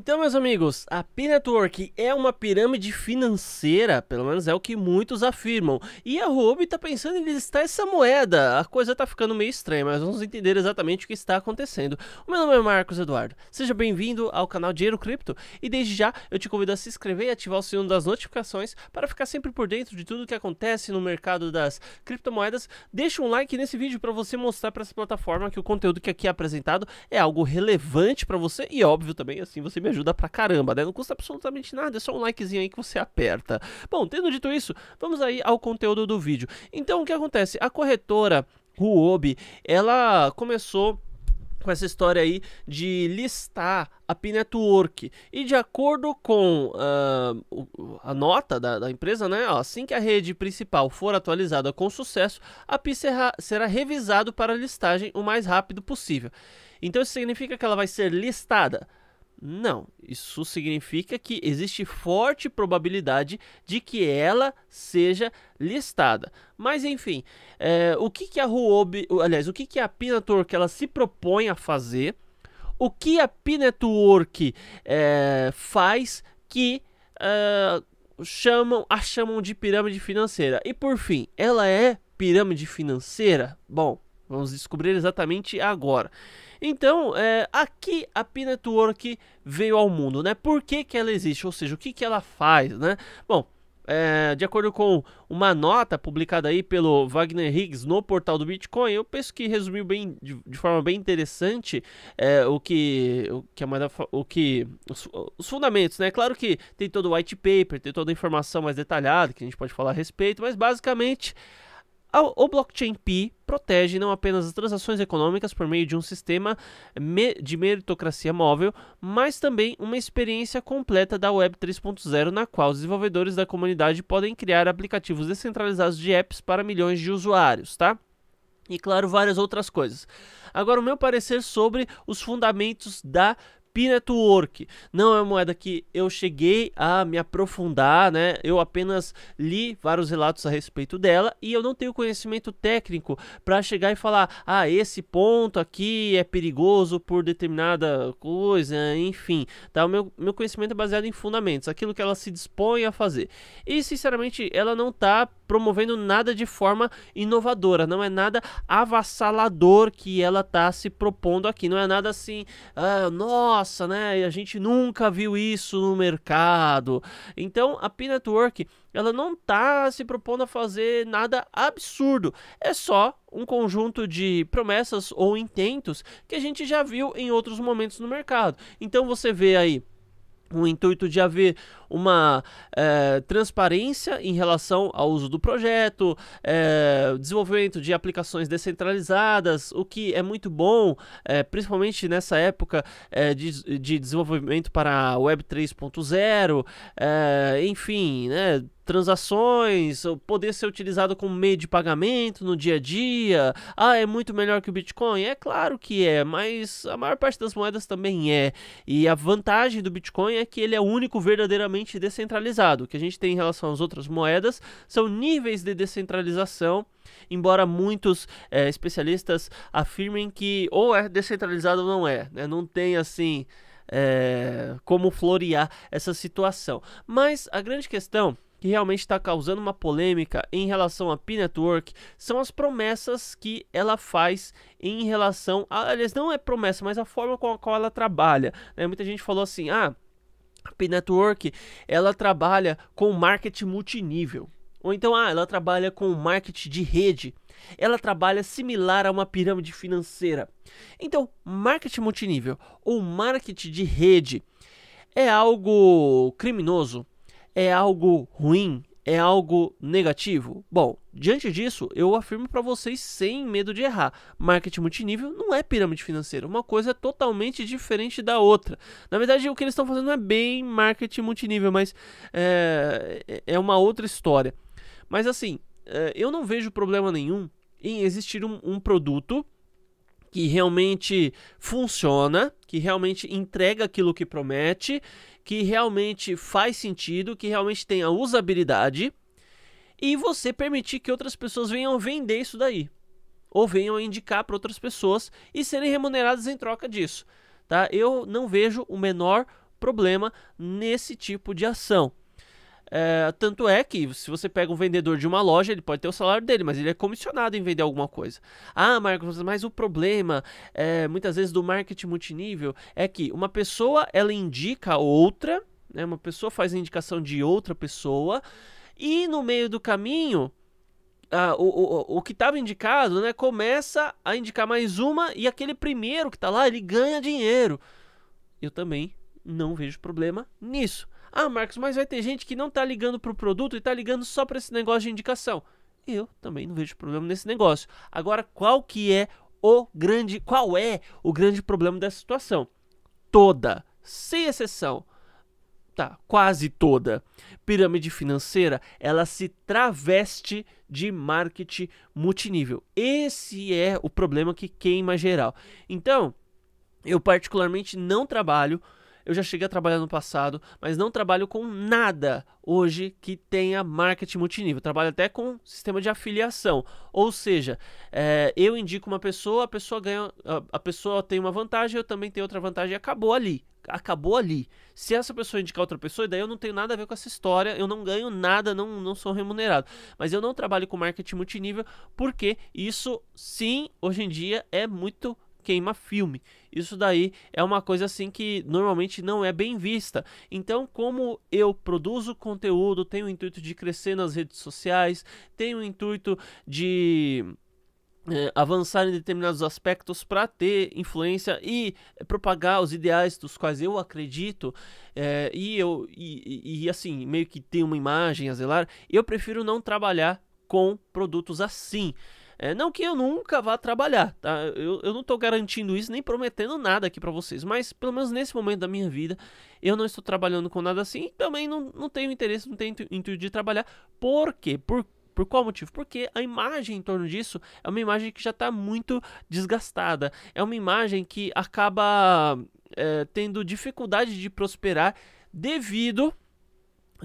Então, meus amigos, a P Network é uma pirâmide financeira, pelo menos é o que muitos afirmam. E a Ruby está pensando em listar essa moeda. A coisa está ficando meio estranha, mas vamos entender exatamente o que está acontecendo. O meu nome é Marcos Eduardo. Seja bem-vindo ao canal Dinheiro Cripto e desde já eu te convido a se inscrever e ativar o sino das notificações para ficar sempre por dentro de tudo que acontece no mercado das criptomoedas. Deixa um like nesse vídeo para você mostrar para essa plataforma que o conteúdo que aqui é apresentado é algo relevante para você e óbvio também assim você me me ajuda pra caramba, né? Não custa absolutamente nada, é só um likezinho aí que você aperta. Bom, tendo dito isso, vamos aí ao conteúdo do vídeo. Então, o que acontece? A corretora Huobi, ela começou com essa história aí de listar a P Network. E de acordo com uh, a nota da, da empresa, né, ó, assim que a rede principal for atualizada com sucesso, a PI será, será revisado para listagem o mais rápido possível. Então isso significa que ela vai ser listada não, isso significa que existe forte probabilidade de que ela seja listada. Mas enfim, é, o que, que a Huobi, aliás, o que, que a Pinetwork ela se propõe a fazer? O que a Pinetwork é, faz que é, chamam, a chamam de pirâmide financeira? E por fim, ela é pirâmide financeira? Bom, Vamos descobrir exatamente agora. Então, é, aqui a P Network veio ao mundo, né? Por que, que ela existe? Ou seja, o que, que ela faz, né? Bom, é, de acordo com uma nota publicada aí pelo Wagner Higgs no portal do Bitcoin, eu penso que resumiu bem, de, de forma bem interessante é, o que o que, moeda, o que os, os, fundamentos, né? Claro que tem todo o white paper, tem toda a informação mais detalhada que a gente pode falar a respeito, mas basicamente o blockchain P protege não apenas as transações econômicas por meio de um sistema de meritocracia móvel, mas também uma experiência completa da Web 3.0, na qual os desenvolvedores da comunidade podem criar aplicativos descentralizados de apps para milhões de usuários, tá? E claro, várias outras coisas. Agora, o meu parecer sobre os fundamentos da Network. Não é uma moeda que eu cheguei a me aprofundar, né? Eu apenas li vários relatos a respeito dela e eu não tenho conhecimento técnico para chegar e falar: "Ah, esse ponto aqui é perigoso por determinada coisa", enfim. Tá, o meu, meu conhecimento é baseado em fundamentos, aquilo que ela se dispõe a fazer. E sinceramente, ela não tá promovendo nada de forma inovadora, não é nada avassalador que ela tá se propondo aqui, não é nada assim, ah, nossa, nossa, né? A gente nunca viu isso no mercado. Então a P Network ela não está se propondo a fazer nada absurdo. É só um conjunto de promessas ou intentos que a gente já viu em outros momentos no mercado. Então você vê aí o intuito de haver uma é, transparência em relação ao uso do projeto, é, desenvolvimento de aplicações descentralizadas, o que é muito bom, é, principalmente nessa época é, de, de, desenvolvimento para a Web 3.0, é, enfim, né? transações, poder ser utilizado como meio de pagamento no dia a dia. Ah, é muito melhor que o Bitcoin? É claro que é, mas a maior parte das moedas também é. E a vantagem do Bitcoin é que ele é o único verdadeiramente totalmente descentralizado. O que a gente tem em relação às outras moedas são níveis de descentralização, embora muitos é, especialistas afirmem que ou é descentralizado ou não é. Né? Não tem assim. É, como florear essa situação. Mas a grande questão que realmente está causando uma polêmica em relação à P Network são as promessas que ela faz em relação a, aliás não é promessa mas a forma com a qual ela trabalha né? muita gente falou assim ah a P Network, ela trabalha com marketing multinível. Ou então, ah, ela trabalha com marketing de rede. Ela trabalha similar a uma pirâmide financeira. Então, marketing multinível ou marketing de rede é algo criminoso, é algo ruim, é algo negativo? Bom, diante disso, eu afirmo para vocês sem medo de errar. Marketing multinível não é pirâmide financeira, uma coisa é totalmente diferente da outra. Na verdade, o que eles estão fazendo é bem marketing multinível, mas é, é, é uma outra história. Mas assim, é, eu não vejo problema nenhum em existir um, um produto que realmente funciona, que realmente entrega aquilo que promete que realmente faz sentido, que realmente tenha usabilidade e você permitir que outras pessoas venham vender isso daí ou venham indicar para outras pessoas e serem remuneradas em troca disso, tá? Eu não vejo o menor problema nesse tipo de ação. É, tanto é que se você pega um vendedor de uma loja, ele pode ter o salário dele, mas ele é comissionado em vender alguma coisa. Ah, Marcos, mas o problema é, muitas vezes do marketing multinível é que uma pessoa ela indica outra, né, uma pessoa faz a indicação de outra pessoa, e no meio do caminho ah, o, o, o que estava indicado, né, começa a indicar mais uma e aquele primeiro que está lá, ele ganha dinheiro. Eu também não vejo problema nisso. Ah, Marcos, mas vai ter gente que não tá ligando pro produto e tá ligando só para esse negócio de indicação. Eu também não vejo problema nesse negócio. Agora, qual que é o grande, qual é o grande problema dessa situação? Toda, sem exceção, tá, quase toda pirâmide financeira, ela se traveste de marketing multinível. Esse é o problema que queima geral. Então, eu particularmente não trabalho eu já cheguei a trabalhar no passado, mas não trabalho com nada hoje que tenha marketing multinível. trabalho até com sistema de afiliação. Ou seja, é, eu indico uma pessoa, a pessoa ganha. A, a pessoa tem uma vantagem, eu também tenho outra vantagem e acabou ali acabou ali. Se essa pessoa indicar outra pessoa, daí eu não tenho nada a ver com essa história, eu não ganho nada, não, não sou remunerado. Mas eu não trabalho com marketing multinível, porque isso sim, hoje em dia é muito queima filme. Isso daí é uma coisa assim que normalmente não é bem vista. Então, como eu produzo conteúdo, tenho o intuito de crescer nas redes sociais, tenho o intuito de é, avançar em determinados aspectos para ter influência e propagar os ideais dos quais eu acredito é, e eu e, e, assim meio que ter uma imagem a zelar eu prefiro não trabalhar com produtos assim é, não que eu nunca vá trabalhar, tá? Eu, eu não estou garantindo isso, nem prometendo nada aqui para vocês, mas pelo menos nesse momento da minha vida, eu não estou trabalhando com nada assim, também não, não tenho interesse, não tenho intuito de trabalhar. Por quê? Por por qual motivo? Porque a imagem em torno disso é uma imagem que já está muito desgastada. É uma imagem que acaba é, tendo dificuldade de prosperar devido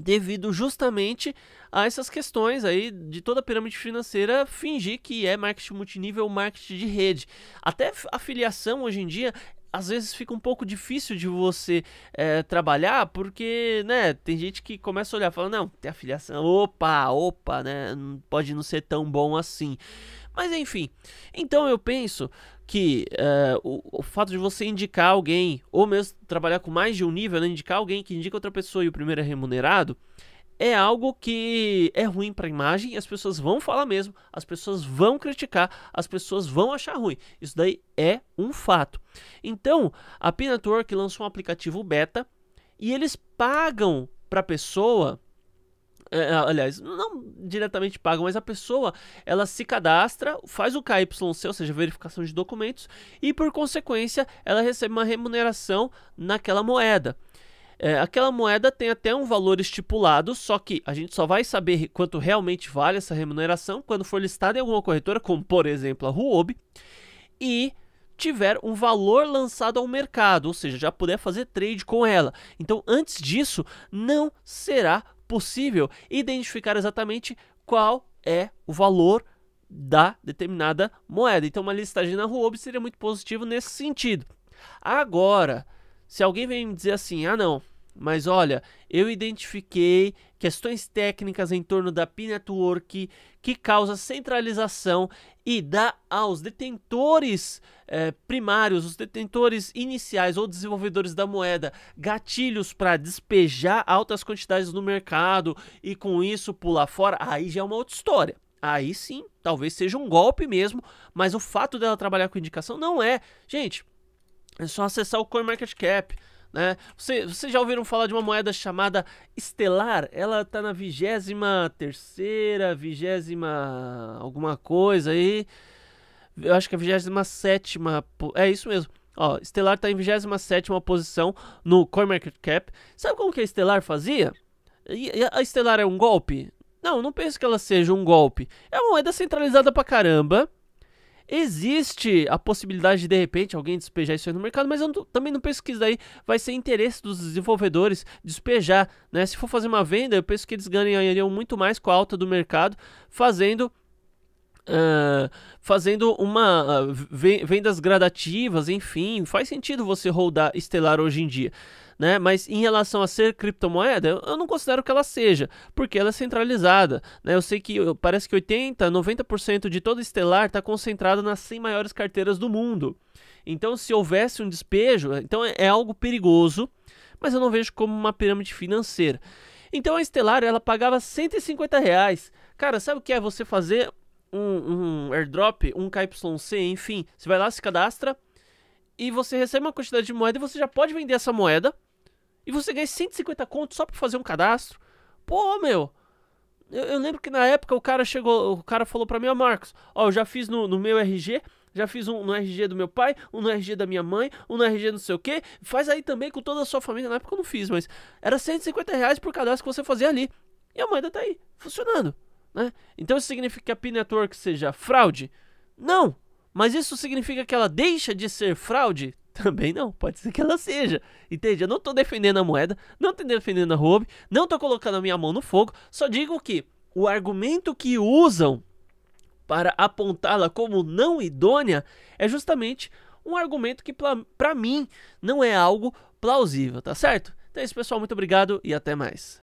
devido justamente a essas questões aí de toda a pirâmide financeira fingir que é marketing multinível ou marketing de rede. Até afiliação hoje em dia às vezes fica um pouco difícil de você é, trabalhar, porque, né, tem gente que começa a olhar e fala, não, tem afiliação, opa, opa, né, pode não ser tão bom assim. Mas enfim, então eu penso que uh, o, o, fato de você indicar alguém, ou mesmo trabalhar com mais de um nível, né, indicar alguém que indica outra pessoa e o primeiro é remunerado, é algo que é ruim para a imagem, as pessoas vão falar mesmo, as pessoas vão criticar, as pessoas vão achar ruim. Isso daí é um fato. Então, a Pinatwork lançou um aplicativo beta e eles pagam para a pessoa é, é, aliás, não diretamente paga mas a pessoa ela se cadastra, faz o KYC, ou seja, verificação de documentos, e por consequência ela recebe uma remuneração naquela moeda. É, aquela moeda tem até um valor estipulado, só que a gente só vai saber quanto realmente vale essa remuneração quando for listada em alguma corretora, como por exemplo a Huobi, e tiver um valor lançado ao mercado, ou seja, já puder fazer trade com ela. Então, antes disso, não será possível identificar exatamente qual é o valor da determinada moeda. Então, uma listagem na Huobi seria muito positivo nesse sentido. Agora, se alguém vem me dizer assim, ah não, mas olha, eu identifiquei questões técnicas em torno da P-Network que causa centralização e dá aos detentores eh, primários, os detentores iniciais ou desenvolvedores da moeda, gatilhos para despejar altas quantidades no mercado e com isso pular fora, aí já é uma outra história. Aí sim, talvez seja um golpe mesmo, mas o fato dela trabalhar com indicação não é. Gente, é só acessar o CoinMarketCap. Né? Você, vocês já ouviram falar de uma moeda chamada estelar? Ela está na vigésima terceira, vigésima alguma coisa aí. Eu acho que é vigésima sétima. É isso mesmo. Ó, Estelar está em 27 posição no CoinMarketCap. Sabe como que a Estelar fazia? A Estelar é um golpe? Não, não penso que ela seja um golpe. É uma moeda centralizada pra caramba existe a possibilidade de, de repente, alguém despejar isso aí no mercado, mas eu não, também não penso que isso daí vai ser interesse dos desenvolvedores despejar, né? Se for fazer uma venda, eu penso que eles ganhariam muito mais com a alta do mercado fazendo Uh, fazendo uma ah, vendas gradativas, enfim, faz sentido você rodar Estelar hoje em dia. Né? Mas em relação a ser criptomoeda, eu não considero que ela seja, porque ela é centralizada. Né? Eu sei que parece que 80, 90% de toda Estelar está concentrada nas 100 maiores carteiras do mundo. Então, se houvesse um despejo, então é, é algo perigoso, mas eu não vejo como uma pirâmide financeira. Então a Estelar ela pagava 150 reais. Cara, sabe o que é você fazer um, um airdrop, um KYC, enfim, você vai lá, se cadastra e você recebe uma quantidade de moeda e você já pode vender essa moeda e você ganha 150 contos só pra fazer um cadastro. Pô, meu. Eu, eu, lembro que na época o cara chegou, o cara falou pra mim, ó, Marcos, ó, eu já fiz no, no meu RG, já fiz um no RG do meu pai, um no RG da minha mãe, um no RG não sei o que. Faz aí também com toda a sua família. Na época eu não fiz, mas era 150 reais por cadastro que você fazia ali. E a moeda tá aí, funcionando. Né? Então isso significa que a P Network seja fraude? Não! Mas isso significa que ela deixa de ser fraude? Também não, pode ser que ela seja. Entende? Eu não estou defendendo a moeda, não estou defendendo a Ruby, não estou colocando a minha mão no fogo, só digo que o argumento que usam para apontá-la como não idônea é justamente um argumento que, para mim, não é algo plausível, tá certo? Então é isso, pessoal. Muito obrigado e até mais.